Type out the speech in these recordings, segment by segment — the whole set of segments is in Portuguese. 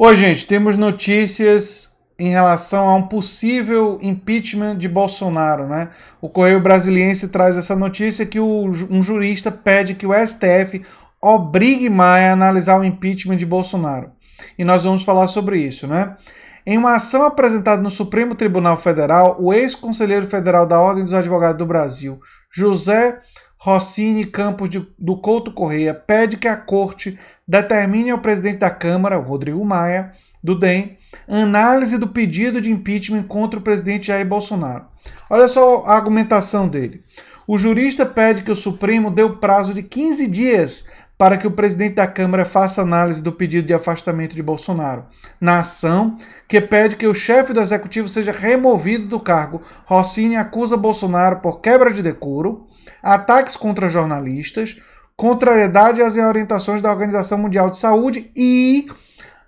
Oi, gente, temos notícias em relação a um possível impeachment de Bolsonaro, né? O Correio Brasiliense traz essa notícia que o, um jurista pede que o STF obrigue Maia a analisar o impeachment de Bolsonaro. E nós vamos falar sobre isso, né? Em uma ação apresentada no Supremo Tribunal Federal, o ex-conselheiro federal da Ordem dos Advogados do Brasil, José Rossini Campos de, do Couto Correia pede que a corte determine ao presidente da Câmara, Rodrigo Maia, do DEM, análise do pedido de impeachment contra o presidente Jair Bolsonaro. Olha só a argumentação dele. O jurista pede que o Supremo dê o prazo de 15 dias para que o presidente da Câmara faça análise do pedido de afastamento de Bolsonaro. Na ação, que pede que o chefe do executivo seja removido do cargo, Rossini acusa Bolsonaro por quebra de decoro, ataques contra jornalistas, contrariedade às orientações da Organização Mundial de Saúde e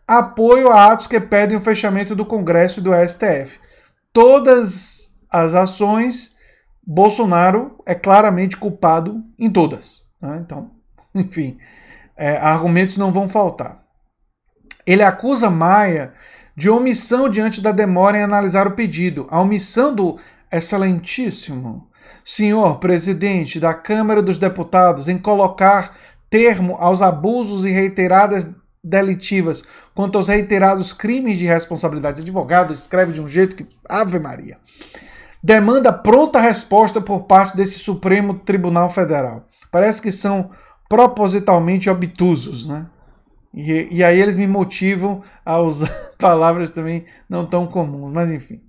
apoio a atos que pedem o fechamento do Congresso e do STF. Todas as ações, Bolsonaro é claramente culpado em todas. Né? Então, enfim, é, argumentos não vão faltar. Ele acusa Maia de omissão diante da demora em analisar o pedido. A omissão do excelentíssimo senhor presidente da Câmara dos Deputados, em colocar termo aos abusos e reiteradas delitivas quanto aos reiterados crimes de responsabilidade. Advogado escreve de um jeito que. Ave Maria. Demanda pronta resposta por parte desse Supremo Tribunal Federal. Parece que são propositalmente obtusos, né? E, e aí eles me motivam a usar palavras também não tão comuns, mas enfim.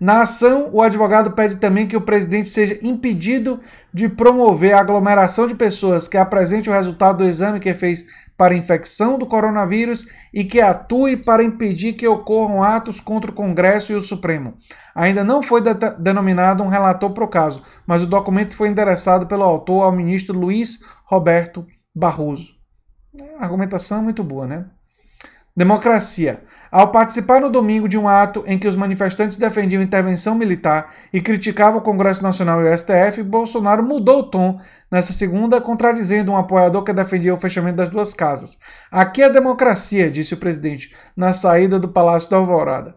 Na ação, o advogado pede também que o presidente seja impedido de promover a aglomeração de pessoas que apresente o resultado do exame que fez para infecção do coronavírus e que atue para impedir que ocorram atos contra o Congresso e o Supremo. Ainda não foi de denominado um relator para o caso, mas o documento foi endereçado pelo autor ao ministro Luiz Roberto Barroso. Argumentação muito boa, né? Democracia. Ao participar no domingo de um ato em que os manifestantes defendiam intervenção militar e criticavam o Congresso Nacional e o STF, Bolsonaro mudou o tom nessa segunda, contradizendo um apoiador que defendia o fechamento das duas casas. Aqui é democracia, disse o presidente, na saída do Palácio da Alvorada.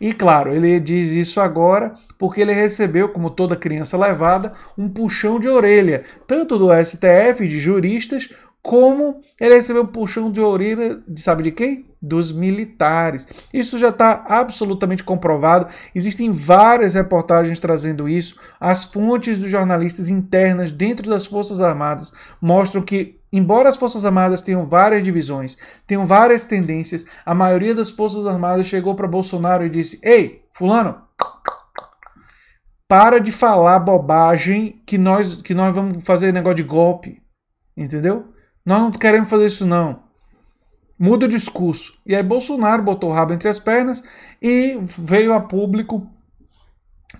E claro, ele diz isso agora porque ele recebeu, como toda criança levada, um puxão de orelha, tanto do STF, de juristas, como ele recebeu um puxão de orelha, de sabe de quem? Dos militares. Isso já está absolutamente comprovado. Existem várias reportagens trazendo isso. As fontes dos jornalistas internas dentro das Forças Armadas mostram que, embora as Forças Armadas tenham várias divisões, tenham várias tendências, a maioria das Forças Armadas chegou para Bolsonaro e disse: Ei, Fulano, para de falar bobagem que nós, que nós vamos fazer negócio de golpe. Entendeu? Nós não queremos fazer isso, não. Muda o discurso. E aí Bolsonaro botou o rabo entre as pernas e veio a público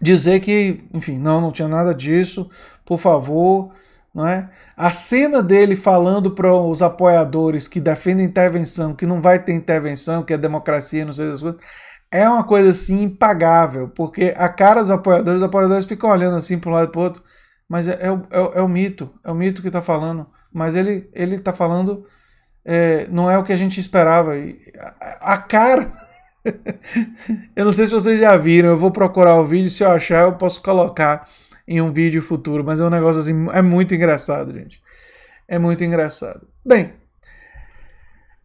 dizer que, enfim, não, não tinha nada disso, por favor, não é? A cena dele falando para os apoiadores que defendem intervenção, que não vai ter intervenção, que é democracia, não sei das coisas, é uma coisa assim impagável, porque a cara dos apoiadores, os apoiadores ficam olhando assim para um lado e para outro, mas é, é, é, é o mito, é o mito que está falando mas ele ele está falando é, não é o que a gente esperava. A, a cara. eu não sei se vocês já viram, eu vou procurar o vídeo, se eu achar eu posso colocar em um vídeo futuro, mas é um negócio assim, é muito engraçado, gente. É muito engraçado. Bem,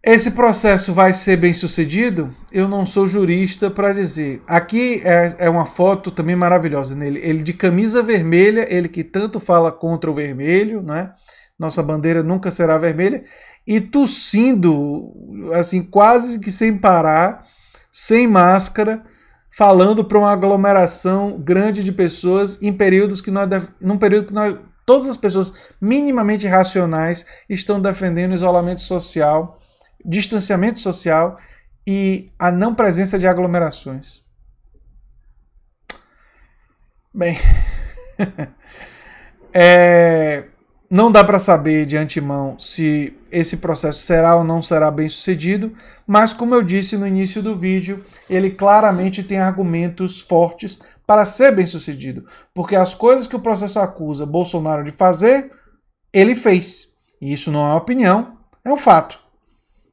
esse processo vai ser bem sucedido? Eu não sou jurista para dizer. Aqui é, é, uma foto também maravilhosa nele. Ele de camisa vermelha, ele que tanto fala contra o vermelho, né? nossa bandeira nunca será vermelha, e tossindo, assim, quase que sem parar, sem máscara, falando para uma aglomeração grande de pessoas em períodos que nós deve, num período que nós todas as pessoas minimamente racionais estão defendendo isolamento social, distanciamento social e a não presença de aglomerações. Bem, é, não dá para saber de antemão se esse processo será ou não será bem sucedido, mas como eu disse no início do vídeo, ele claramente tem argumentos fortes para ser bem sucedido, porque as coisas que o processo acusa Bolsonaro de fazer, ele fez. E isso não é opinião, é um fato.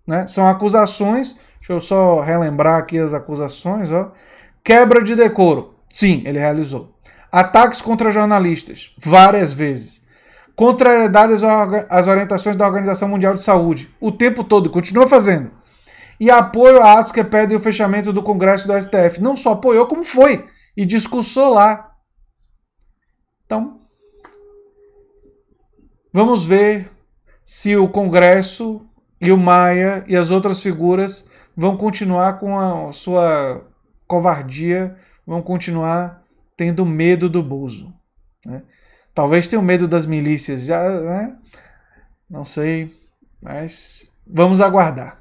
Né? São acusações, deixa eu só relembrar aqui as acusações, ó. Quebra de decoro. Sim, ele realizou. Ataques contra jornalistas, várias vezes contrariedade às orientações da Organização Mundial de Saúde, o tempo todo, continua fazendo. E apoio a atos que pedem o fechamento do Congresso do STF. Não só apoiou, como foi e discursou lá. Então, vamos ver se o Congresso e o Maia e as outras figuras vão continuar com a sua covardia, vão continuar tendo medo do Bozo. Né? Talvez tenham medo das milícias, já, né? Não sei, mas vamos aguardar.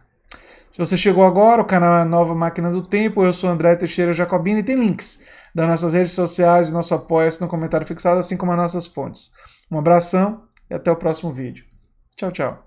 Se você chegou agora, o canal é Nova Máquina do Tempo. Eu sou André Teixeira Jacobini e tem links das nossas redes sociais, nosso apoio no comentário fixado, assim como as nossas fontes. Um abração e até o próximo vídeo. Tchau, tchau.